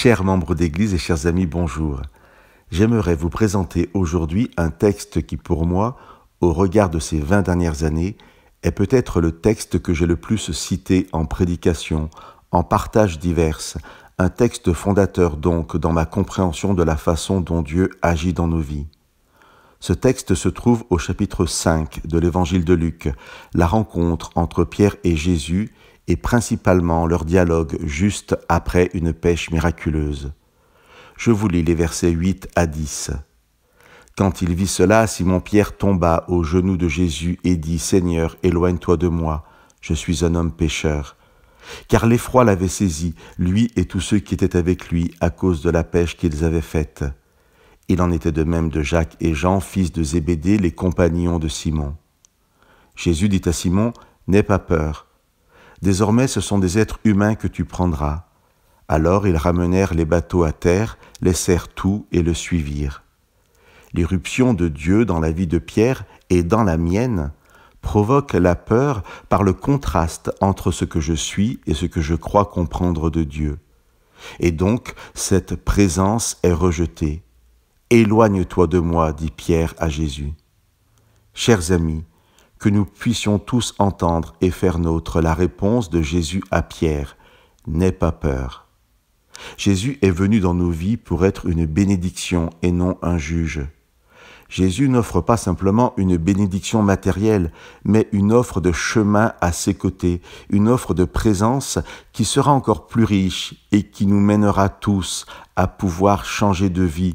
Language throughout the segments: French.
Chers membres d'Église et chers amis, bonjour. J'aimerais vous présenter aujourd'hui un texte qui pour moi, au regard de ces 20 dernières années, est peut-être le texte que j'ai le plus cité en prédication, en partage divers, un texte fondateur donc dans ma compréhension de la façon dont Dieu agit dans nos vies. Ce texte se trouve au chapitre 5 de l'évangile de Luc, la rencontre entre Pierre et Jésus et principalement leur dialogue juste après une pêche miraculeuse. Je vous lis les versets 8 à 10. Quand il vit cela, Simon-Pierre tomba aux genoux de Jésus et dit, Seigneur, éloigne-toi de moi, je suis un homme pécheur. Car l'effroi l'avait saisi, lui et tous ceux qui étaient avec lui, à cause de la pêche qu'ils avaient faite. Il en était de même de Jacques et Jean, fils de Zébédée, les compagnons de Simon. Jésus dit à Simon, N'aie pas peur, Désormais ce sont des êtres humains que tu prendras. Alors ils ramenèrent les bateaux à terre, laissèrent tout et le suivirent. L'irruption de Dieu dans la vie de Pierre et dans la mienne provoque la peur par le contraste entre ce que je suis et ce que je crois comprendre de Dieu. Et donc cette présence est rejetée. Éloigne-toi de moi, dit Pierre à Jésus. Chers amis, que nous puissions tous entendre et faire nôtre la réponse de Jésus à Pierre. N'aie pas peur. Jésus est venu dans nos vies pour être une bénédiction et non un juge. Jésus n'offre pas simplement une bénédiction matérielle, mais une offre de chemin à ses côtés, une offre de présence qui sera encore plus riche et qui nous mènera tous à pouvoir changer de vie,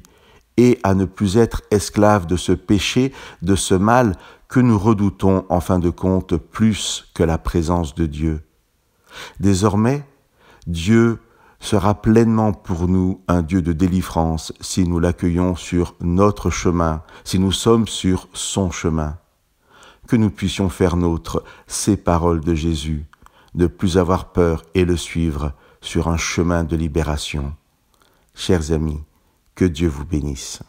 et à ne plus être esclaves de ce péché, de ce mal que nous redoutons en fin de compte plus que la présence de Dieu. Désormais, Dieu sera pleinement pour nous un Dieu de délivrance si nous l'accueillons sur notre chemin, si nous sommes sur son chemin. Que nous puissions faire nôtre ces paroles de Jésus, ne plus avoir peur et le suivre sur un chemin de libération. Chers amis, que Dieu vous bénisse.